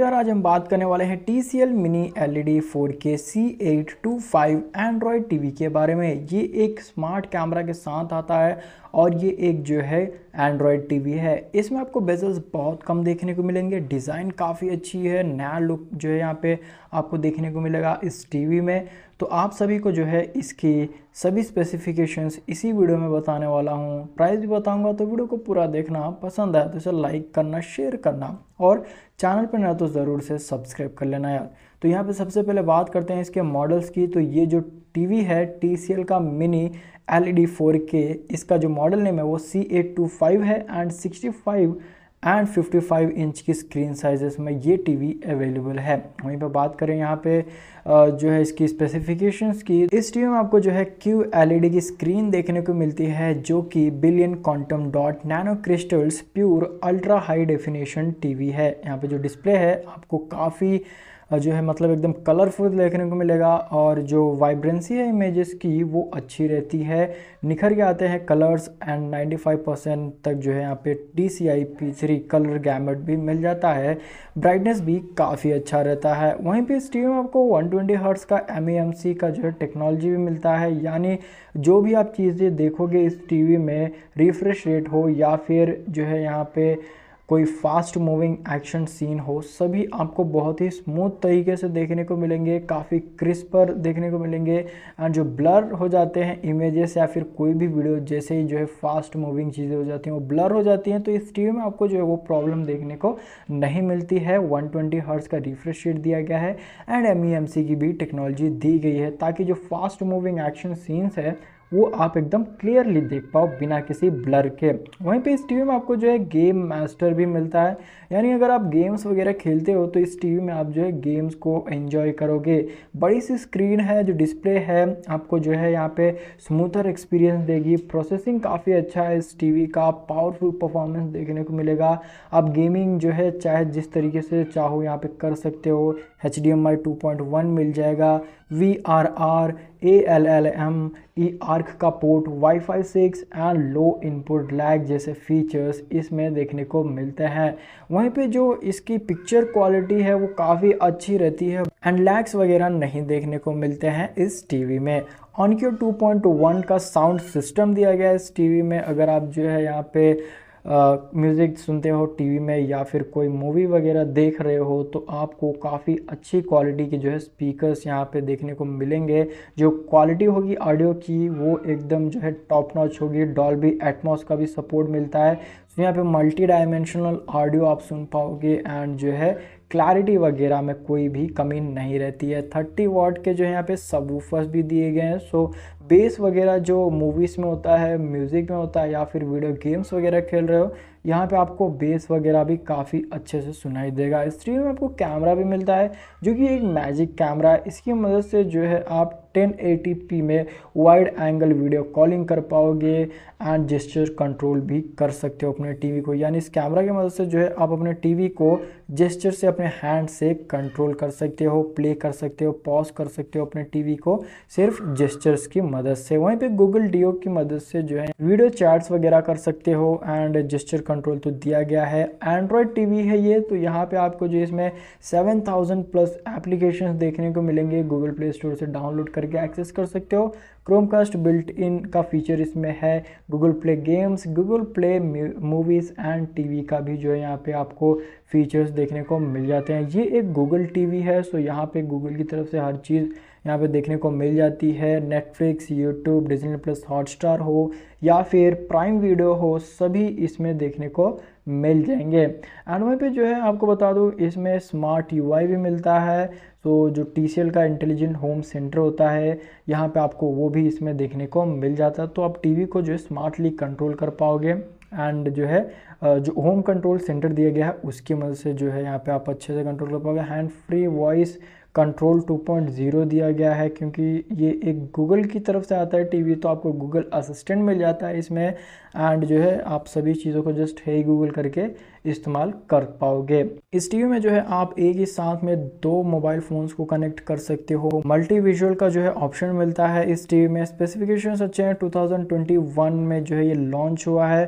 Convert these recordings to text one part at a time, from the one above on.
यार आज हम बात करने वाले हैं T C L mini L E D four K C eight two five Android T V के बारे में ये एक स्मार्ट कैमरा के साथ आता है और ये एक जो है एंड्रॉयड टीवी है इसमें आपको बेजल्स बहुत कम देखने को मिलेंगे डिज़ाइन काफ़ी अच्छी है नया लुक जो है यहाँ पे आपको देखने को मिलेगा इस टीवी में तो आप सभी को जो है इसकी सभी स्पेसिफिकेशंस इसी वीडियो में बताने वाला हूँ प्राइस भी बताऊँगा तो वीडियो को पूरा देखना पसंद आए तो इसे लाइक करना शेयर करना और चैनल पर न तो ज़रूर से सब्सक्राइब कर लेना यार तो यहाँ पे सबसे पहले बात करते हैं इसके मॉडल्स की तो ये जो टीवी है टी का मिनी एल ई इसका जो मॉडल नेम है वो सी है एंड सिक्सटी एंड 55 इंच की स्क्रीन साइजेस में ये टीवी अवेलेबल है वहीं पर बात करें यहाँ पे जो है इसकी स्पेसिफिकेशंस की इस टीवी में आपको जो है क्यू डी e की स्क्रीन देखने को मिलती है जो कि billion quantum dot nano crystals pure ultra high definition TV है यहाँ पे जो डिस्प्ले है आपको काफ़ी जो है मतलब एकदम कलरफुल देखने को मिलेगा और जो वाइब्रेंसी है इमेजेस की वो अच्छी रहती है निखर के आते हैं कलर्स एंड 95 परसेंट तक जो है यहाँ पे T C I P three colour gamut भी मिल जाता है ब्राइटनेस भी काफ़ी अच्छा रहता है वहीं पे इस टी में आपको 120 ट्वेंटी हर्ट्स का एम एम सी का जो है टेक्नोलॉजी भी मिलता है यानी जो भी आप चीज़ें देखोगे इस टी वी में रिफ्रेश रेट हो या फिर जो है यहाँ पर कोई फास्ट मूविंग एक्शन सीन हो सभी आपको बहुत ही स्मूथ तरीके से देखने को मिलेंगे काफ़ी क्रिस्पर देखने को मिलेंगे एंड जो ब्लर हो जाते हैं इमेजेस या फिर कोई भी वीडियो जैसे ही जो है फास्ट मूविंग चीज़ें हो जाती हैं वो ब्लर हो जाती हैं तो इस टीवी में आपको जो है वो प्रॉब्लम देखने को नहीं मिलती है 120 ट्वेंटी का रिफ्रेश रेट दिया गया है एंड एम e की भी टेक्नोलॉजी दी गई है ताकि जो फास्ट मूविंग एक्शन सीन्स है वो आप एकदम क्लियरली देख पाओ बिना किसी ब्लर के वहीं पे इस टीवी में आपको जो है गेम मास्टर भी मिलता है यानी अगर आप गेम्स वगैरह खेलते हो तो इस टीवी में आप जो है गेम्स को एंजॉय करोगे बड़ी सी स्क्रीन है जो डिस्प्ले है आपको जो है यहाँ पे स्मूथर एक्सपीरियंस देगी प्रोसेसिंग काफ़ी अच्छा है इस टी का पावरफुल परफॉर्मेंस देखने को मिलेगा आप गेमिंग जो है चाहे जिस तरीके से चाहो यहाँ पर कर सकते हो एच डी मिल जाएगा V R R A L L M E arc का port wifi six and low input lag जैसे फीचर्स इसमें देखने को मिलते हैं वहीं पे जो इसकी पिक्चर क्वालिटी है वो काफ़ी अच्छी रहती है एंड लैग्स वगैरह नहीं देखने को मिलते हैं इस टीवी में ऑनक्यू 2.1 का साउंड सिस्टम दिया गया है इस टीवी में अगर आप जो है यहाँ पे म्यूज़िक सुनते हो टीवी में या फिर कोई मूवी वगैरह देख रहे हो तो आपको काफ़ी अच्छी क्वालिटी के जो है स्पीकर्स यहाँ पे देखने को मिलेंगे जो क्वालिटी होगी ऑडियो की वो एकदम जो है टॉप नॉच होगी डॉल भी एटमॉस का भी सपोर्ट मिलता है तो यहाँ पे मल्टी डायमेंशनल ऑडियो आप सुन पाओगे एंड जो है क्लैरिटी वगैरह में कोई भी कमी नहीं रहती है थर्टी वॉट के जो है यहाँ पे सबवूफर्स भी दिए गए हैं सो बेस वगैरह जो मूवीज़ में होता है म्यूज़िक में होता है या फिर वीडियो गेम्स वगैरह खेल रहे हो यहाँ पे आपको बेस वगैरह भी काफ़ी अच्छे से सुनाई देगा इस स्क्रीन में आपको कैमरा भी मिलता है जो कि एक मैजिक कैमरा है इसकी मदद से जो है आप 1080p में वाइड एंगल वीडियो कॉलिंग कर पाओगे एंड जेस्चर कंट्रोल भी कर सकते हो अपने टीवी को यानी इस कैमरा की मदद से जो है आप अपने टीवी को जेस्चर से अपने हैंड से कंट्रोल कर सकते हो प्ले कर सकते हो पॉज कर सकते हो अपने टीवी को सिर्फ जेस्चर्स की मदद मदद से वहीं पे गूगल डीओ की मदद से जो है वीडियो चैट्स वगैरह कर सकते हो एंड जेस्चर कंट्रोल तो दिया गया है एंड्रॉयड टीवी है ये तो यहाँ पे आपको जो इसमें 7000 प्लस एप्लीकेशन देखने को मिलेंगे गूगल प्ले स्टोर से डाउनलोड करके एक्सेस कर सकते हो क्रोमकास्ट बिल्ट इन का फीचर इसमें है Google Play Games Google Play Movies and TV का भी जो है यहाँ पे आपको फीचर्स देखने को मिल जाते हैं ये एक गूगल टीवी है सो यहाँ पे गूगल की तरफ से हर चीज़ यहाँ पे देखने को मिल जाती है Netflix YouTube Disney plus Hotstar हो या फिर प्राइम वीडियो हो सभी इसमें देखने को मिल जाएंगे एंड वहीं पे जो है आपको बता दूँ इसमें स्मार्ट यूआई भी मिलता है तो जो टी का इंटेलिजेंट होम सेंटर होता है यहाँ पे आपको वो भी इसमें देखने को मिल जाता है तो आप टीवी को जो है स्मार्टली कंट्रोल कर पाओगे एंड जो है जो होम कंट्रोल सेंटर दिया गया है उसकी मदद से जो है यहाँ पे आप अच्छे से कंट्रोल कर पाओगे हैंड फ्री वॉइस कंट्रोल 2.0 दिया गया है क्योंकि ये एक गूगल की तरफ से आता है टीवी तो आपको गूगल असिस्टेंट मिल जाता है इसमें एंड जो है आप सभी चीज़ों को जस्ट है गूगल करके इस्तेमाल कर पाओगे इस टीवी में जो है आप एक ही साथ में दो मोबाइल फ़ोन्स को कनेक्ट कर सकते हो मल्टी विजुअल का जो है ऑप्शन मिलता है इस टीवी में स्पेसिफिकेशन अच्छे हैं टू में जो है ये लॉन्च हुआ है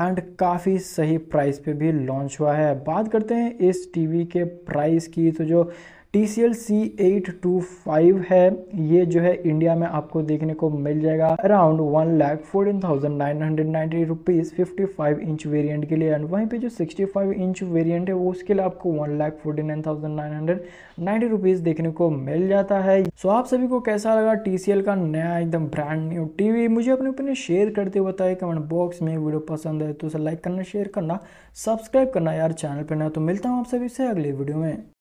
एंड काफ़ी सही प्राइस पे भी लॉन्च हुआ है बात करते हैं इस टीवी के प्राइस की तो जो T C L C eight two five है ये जो है इंडिया में आपको देखने को मिल जाएगा around one lakh fourteen thousand nine hundred ninety rupees fifty five inch variant के लिए एंड वहीं पे जो सिक्सटी फाइव इंच वेरियंट है वो उसके लिए आपको one lakh forty nine thousand nine hundred ninety rupees देखने को मिल जाता है सो so, आप सभी को कैसा लगा टी सी एल का नया एकदम ब्रांड न्यू टी वी मुझे अपने अपने शेयर करते हुए बताए कमेंट बॉक्स में वीडियो पसंद है तो उसे लाइक करना शेयर करना सब्सक्राइब करना यार चैनल पर ना तो मिलता हूँ आप सभी से अगले वीडियो में